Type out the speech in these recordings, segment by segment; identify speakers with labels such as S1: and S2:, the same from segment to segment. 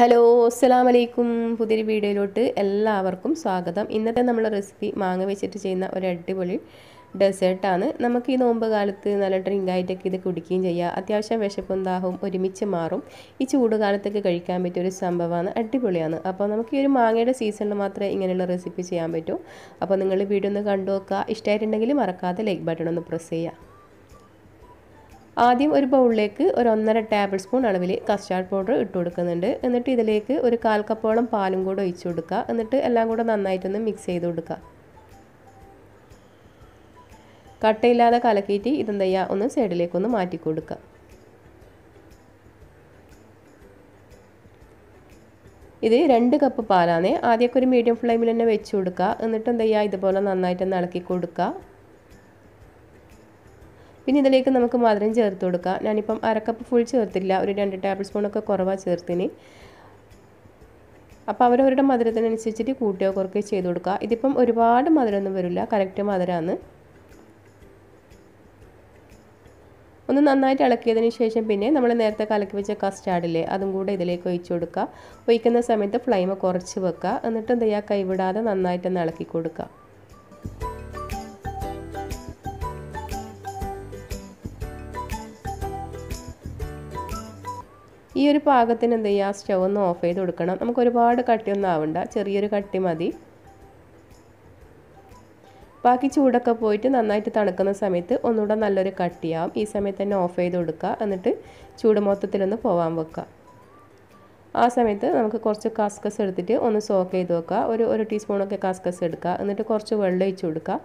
S1: hello അസ്സാം വലൈക്കും പുതിയൊരു വീഡിയോയിലോട്ട് എല്ലാവർക്കും സ്വാഗതം ഇന്നത്തെ നമ്മൾ റെസിപ്പി മാങ്ങ വെച്ചിട്ട് ചെയ്യുന്ന ഒരു അടിപൊളി ഡെസേർട്ടാണ് നമുക്ക് ഈ നോമ്പ് കാലത്ത് നല്ല ഡ്രിങ്കായിട്ടൊക്കെ ഇത് കുടിക്കുകയും ചെയ്യാം അത്യാവശ്യം വിശപ്പുണ്ടാകും ഒരുമിച്ച് മാറും ഈ ചൂടുകാലത്തൊക്കെ കഴിക്കാൻ പറ്റിയ ഒരു സംഭവമാണ് അടിപൊളിയാണ് അപ്പോൾ നമുക്ക് ഈ ഒരു മാങ്ങയുടെ സീസണിൽ മാത്രമേ ഇങ്ങനെയുള്ള റെസിപ്പി ചെയ്യാൻ പറ്റൂ അപ്പോൾ നിങ്ങൾ വീഡിയോ ഒന്ന് കണ്ടു നോക്കുക ഇഷ്ടമായിട്ടുണ്ടെങ്കിൽ മറക്കാതെ ലൈക്ക് ബട്ടൺ ഒന്ന് പ്രസ് ചെയ്യുക ആദ്യം ഒരു ബൗളിലേക്ക് ഒരു ഒന്നര ടേബിൾ സ്പൂൺ അളവിൽ കസ്റ്റാർഡ് പൗഡർ ഇട്ട് കൊടുക്കുന്നുണ്ട് എന്നിട്ട് ഇതിലേക്ക് ഒരു കാൽ കപ്പോളം പാലും കൂടെ ഒഴിച്ചു കൊടുക്കുക എന്നിട്ട് എല്ലാം കൂടെ നന്നായിട്ടൊന്ന് മിക്സ് ചെയ്ത് കൊടുക്കുക കട്ടയില്ലാതെ കലക്കിയിട്ട് ഇതെന്താ ചെയ്യുക ഒന്ന് സൈഡിലേക്കൊന്ന് മാറ്റി കൊടുക്കുക ഇത് രണ്ട് കപ്പ് പാലാണ് ആദ്യമൊക്കെ ഒരു മീഡിയം ഫ്ലെയിമിൽ തന്നെ വെച്ച് കൊടുക്കുക എന്നിട്ട് എന്താ ചെയ്യുക ഇതുപോലെ നന്നായിട്ടൊന്ന് ഇളക്കി കൊടുക്കുക പിന്നെ ഇതിലേക്ക് നമുക്ക് മധുരം ചേർത്ത് കൊടുക്കാം ഞാനിപ്പം അരക്കപ്പ് ഫുൾ ചേർത്തില്ല ഒരു രണ്ട് ടേബിൾ സ്പൂണൊക്കെ കുറവാണ് ചേർത്തിന് അപ്പോൾ അവരവരുടെ മധുരത്തിനനുസരിച്ചിട്ട് കൂട്ടിയോ കുറക്കുകയോ ചെയ്ത് കൊടുക്കുക ഇതിപ്പം ഒരുപാട് മധുരമൊന്നും വരില്ല കറക്റ്റ് മധുരമാണ് ഒന്ന് നന്നായിട്ട് ഇളക്കിയതിന് ശേഷം പിന്നെ നമ്മൾ നേരത്തെ കലക്കി വെച്ച കസ്റ്റാർഡില്ലേ അതും കൂടെ ഇതിലേക്ക് ഒഴിച്ചു കൊടുക്കുക ഒഴിക്കുന്ന സമയത്ത് ഫ്ലെയിം കുറച്ച് വെക്കുക എന്നിട്ട് എന്ത് കൈവിടാതെ നന്നായിട്ടൊന്ന് ഇളക്കി കൊടുക്കുക ഈ ഒരു പാകത്തിന് എന്ത് ചെയ്യുക സ്റ്റൗ ഒന്ന് ഓഫ് ചെയ്ത് കൊടുക്കണം നമുക്ക് ഒരുപാട് കട്ടിയൊന്നും ആവണ്ട ചെറിയൊരു കട്ടി മതി ബാക്കി ചൂടൊക്കെ പോയിട്ട് നന്നായിട്ട് തണുക്കുന്ന സമയത്ത് ഒന്നുകൂടെ നല്ലൊരു കട്ടിയാവും ഈ സമയത്ത് തന്നെ ഓഫ് ചെയ്ത് കൊടുക്കുക എന്നിട്ട് ചൂട് മൊത്തത്തിലൊന്ന് പോവാൻ വെക്കുക ആ സമയത്ത് നമുക്ക് കുറച്ച് കാസ്കസ് എടുത്തിട്ട് ഒന്ന് സോക്ക് ചെയ്ത് വെക്കുക ഒരു ഒരു ടീസ്പൂണൊക്കെ കാസ്കസ് എടുക്കുക എന്നിട്ട് കുറച്ച് വെള്ളം ഒഴിച്ച് കൊടുക്കുക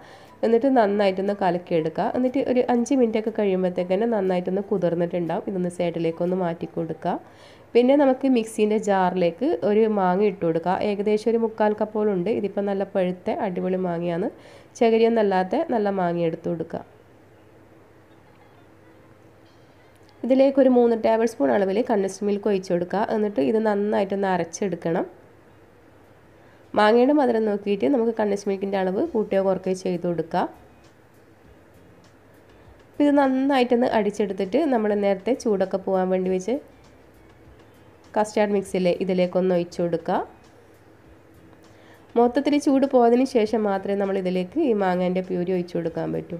S1: എന്നിട്ട് നന്നായിട്ടൊന്ന് കലക്കി എടുക്കുക എന്നിട്ട് ഒരു അഞ്ച് മിനിറ്റൊക്കെ തന്നെ നന്നായിട്ടൊന്ന് കുതിർന്നിട്ടുണ്ടാവും ഇതൊന്ന് സൈഡിലേക്കൊന്ന് മാറ്റി കൊടുക്കുക പിന്നെ നമുക്ക് മിക്സീൻ്റെ ജാറിലേക്ക് ഒരു മാങ്ങ ഇട്ട് കൊടുക്കുക ഏകദേശം ഒരു മുക്കാൽ കപ്പോളുണ്ട് ഇതിപ്പോൾ നല്ല പഴുത്ത അടിപൊളി മാങ്ങയാണ് ചകിരിയൊന്നല്ലാത്ത നല്ല മാങ്ങ എടുത്ത് കൊടുക്കുക ഇതിലേക്ക് ഒരു മൂന്ന് ടേബിൾ സ്പൂൺ അളവിൽ കണ്ടസ്റ്റ് മിൽക്ക് ഒഴിച്ചു കൊടുക്കുക എന്നിട്ട് ഇത് നന്നായിട്ടൊന്ന് അരച്ചെടുക്കണം മാങ്ങയുടെ മധുരം നോക്കിയിട്ട് നമുക്ക് കണ്ടസ്റ്റ് മിൽക്കിൻ്റെ അളവ് കൂട്ടിയോ കുറക്കുകയോ ചെയ്ത് കൊടുക്കുക ഇത് നന്നായിട്ടൊന്ന് അടിച്ചെടുത്തിട്ട് നമ്മൾ നേരത്തെ ചൂടൊക്കെ പോകാൻ വേണ്ടി വെച്ച് കസ്റ്റാർഡ് മിക്സിൽ ഇതിലേക്കൊന്ന് ഒഴിച്ചു കൊടുക്കുക മൊത്തത്തിൽ ചൂട് പോയതിന് ശേഷം മാത്രമേ നമ്മൾ ഇതിലേക്ക് ഈ മാങ്ങേൻ്റെ പ്യൂരി ഒഴിച്ചു കൊടുക്കാൻ പറ്റൂ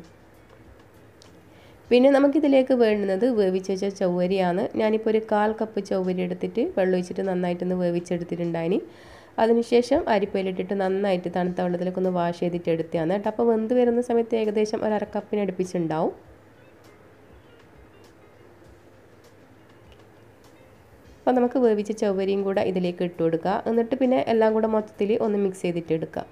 S1: പിന്നെ നമുക്കിതിലേക്ക് വേണ്ടുന്നത് വേവിച്ച് വെച്ച ചൗവരിയാണ് ഞാനിപ്പോൾ ഒരു കാൽ കപ്പ് ചൗവരി എടുത്തിട്ട് വെള്ളം ഒഴിച്ചിട്ട് നന്നായിട്ടൊന്ന് വേവിച്ചെടുത്തിട്ടുണ്ടായിന് അതിനുശേഷം അരിപ്പയിലിട്ടിട്ട് നന്നായിട്ട് തണുത്ത വെള്ളത്തിലേക്ക് ഒന്ന് വാഷ് ചെയ്തിട്ട് എടുത്തതാണ് കേട്ടോ അപ്പോൾ വെന്ത് വരുന്ന സമയത്ത് ഏകദേശം ഒരു അരക്കപ്പിന് അടുപ്പിച്ചുണ്ടാവും അപ്പോൾ നമുക്ക് വേവിച്ച ചവരിയും കൂടെ ഇതിലേക്ക് ഇട്ട് കൊടുക്കുക എന്നിട്ട് പിന്നെ എല്ലാം കൂടെ മൊത്തത്തിൽ ഒന്ന് മിക്സ് ചെയ്തിട്ട് എടുക്കുക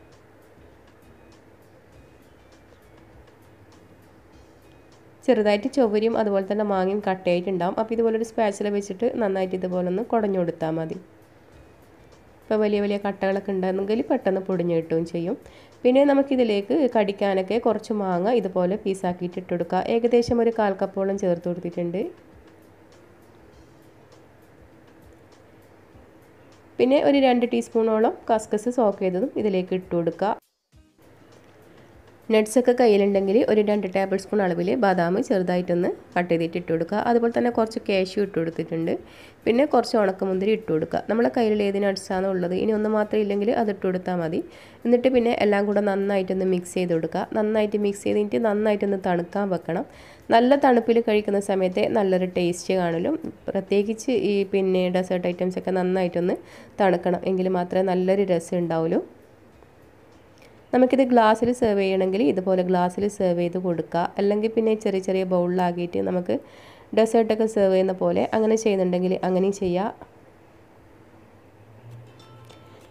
S1: ചെറുതായിട്ട് ചൊവരിയും അതുപോലെ തന്നെ മാങ്ങയും കട്ടയായിട്ടുണ്ടാവും അപ്പോൾ ഇതുപോലൊരു സ്പാച്ചില വെച്ചിട്ട് നന്നായിട്ട് ഇതുപോലെ ഒന്ന് കുടഞ്ഞു കൊടുത്താൽ മതി ഇപ്പോൾ വലിയ വലിയ കട്ടകളൊക്കെ ഉണ്ടായിരുന്നെങ്കിൽ പെട്ടെന്ന് പൊടിഞ്ഞു കിട്ടുകയും ചെയ്യും പിന്നെ നമുക്കിതിലേക്ക് കടിക്കാനൊക്കെ കുറച്ച് മാങ്ങ ഇതുപോലെ പീസാക്കിയിട്ട് ഇട്ട് കൊടുക്കുക ഏകദേശം ഒരു കാൽ കപ്പോളം ചേർത്ത് കൊടുത്തിട്ടുണ്ട് പിന്നെ ഒരു രണ്ട് ടീസ്പൂണോളം കസ്കസ് സോക്ക് ചെയ്തതും ഇതിലേക്ക് ഇട്ട് കൊടുക്കുക നട്ട്സൊക്കെ കയ്യിലുണ്ടെങ്കിൽ ഒരു രണ്ട് ടേബിൾ സ്പൂൺ അളവിൽ ബദാം ചെറുതായിട്ടൊന്ന് കട്ട് ചെയ്തിട്ട് ഇട്ട് കൊടുക്കുക അതുപോലെ തന്നെ കുറച്ച് കാഷ്യൂ ഇട്ട് കൊടുത്തിട്ടുണ്ട് പിന്നെ കുറച്ച് ഉണക്കമുന്തിരി ഇട്ട് കൊടുക്കുക നമ്മളെ കയ്യിൽ ഏത് നട്ട്സാണോ ഉള്ളത് ഇനി ഒന്ന് മാത്രം ഇല്ലെങ്കിൽ അത് ഇട്ട് കൊടുത്താൽ മതി എന്നിട്ട് പിന്നെ എല്ലാം കൂടെ നന്നായിട്ടൊന്ന് മിക്സ് ചെയ്ത് കൊടുക്കുക നന്നായിട്ട് മിക്സ് ചെയ്തിട്ട് നന്നായിട്ടൊന്ന് തണുക്കാൻ വെക്കണം നല്ല തണുപ്പിൽ കഴിക്കുന്ന സമയത്തെ നല്ലൊരു ടേസ്റ്റ് കാണലും പ്രത്യേകിച്ച് ഈ പിന്നെ ഡെസേർട്ട് ഐറ്റംസൊക്കെ നന്നായിട്ടൊന്ന് തണുക്കണം എങ്കിൽ മാത്രമേ നല്ലൊരു രസം ഉണ്ടാവുള്ളൂ നമുക്കിത് ഗ്ലാസ്സിൽ സെർവ് ചെയ്യണമെങ്കിൽ ഇതുപോലെ ഗ്ലാസ്സിൽ സെർവ് ചെയ്ത് കൊടുക്കുക അല്ലെങ്കിൽ പിന്നെ ചെറിയ ചെറിയ ബൗളിലാക്കിയിട്ട് നമുക്ക് ഡെസേർട്ടൊക്കെ സെർവ് ചെയ്യുന്ന പോലെ അങ്ങനെ ചെയ്യുന്നുണ്ടെങ്കിൽ അങ്ങനെയും ചെയ്യാം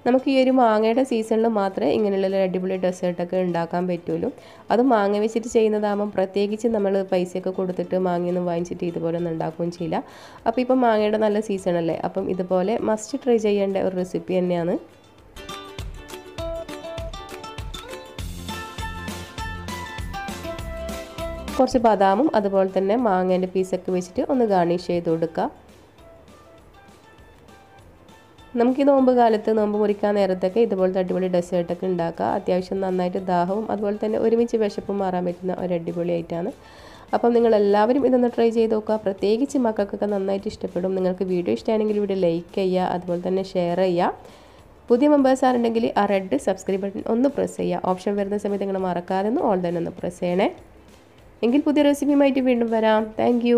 S1: നമുക്ക് ഈ ഒരു മാങ്ങയുടെ സീസണിൽ മാത്രമേ ഇങ്ങനെയുള്ള അടിപൊളി ഡെസേർട്ടൊക്കെ ഉണ്ടാക്കാൻ പറ്റുള്ളൂ അത് മാങ്ങ വെച്ചിട്ട് ചെയ്യുന്നതാകുമ്പം പ്രത്യേകിച്ച് നമ്മൾ പൈസയൊക്കെ കൊടുത്തിട്ട് മാങ്ങയൊന്നും വാങ്ങിച്ചിട്ട് ഇതുപോലെ ഒന്നും ഉണ്ടാക്കുകയും ചെയ്യില്ല അപ്പോൾ ഇപ്പം മാങ്ങയുടെ നല്ല സീസണല്ലേ അപ്പം ഇതുപോലെ മസ്റ്റ് ട്രൈ ചെയ്യേണ്ട ഒരു റെസിപ്പി തന്നെയാണ് കുറച്ച് ബദാമും അതുപോലെ തന്നെ മാങ്ങേൻ്റെ പീസൊക്കെ വെച്ചിട്ട് ഒന്ന് ഗാർണിഷ് ചെയ്ത് കൊടുക്കുക നമുക്ക് ഈ നോമ്പ് കാലത്ത് നോമ്പ് മുറിക്കാൻ നേരത്തൊക്കെ ഇതുപോലത്തെ അടിപൊളി ഡെസേർട്ടൊക്കെ ഉണ്ടാക്കുക അത്യാവശ്യം നന്നായിട്ട് ദാഹവും അതുപോലെ തന്നെ ഒരുമിച്ച് വിശപ്പും മാറാൻ പറ്റുന്ന ഒരു അടിപൊളി ആയിട്ടാണ് അപ്പം നിങ്ങളെല്ലാവരും ഇതൊന്ന് ട്രൈ ചെയ്ത് നോക്കുക പ്രത്യേകിച്ച് മക്കൾക്കൊക്കെ നന്നായിട്ട് ഇഷ്ടപ്പെടും നിങ്ങൾക്ക് വീഡിയോ ഇഷ്ടമാണെങ്കിൽ വീഡിയോ ലൈക്ക് ചെയ്യുക അതുപോലെ തന്നെ ഷെയർ ചെയ്യുക പുതിയ മെമ്പേഴ്സ് ആരുണ്ടെങ്കിൽ ആ റെഡ് സബ്സ്ക്രൈബ് ബട്ടൺ ഒന്ന് പ്രസ് ചെയ്യുക ഓപ്ഷൻ വരുന്ന സമയത്ത് നിങ്ങൾ മറക്കാതെ ഒന്ന് ഓൾ തന്നെ ഒന്ന് പ്രസ് ചെയ്യണേ എങ്കിൽ പുതിയ റെസിപ്പിയുമായിട്ട് വീണ്ടും വരാം താങ്ക്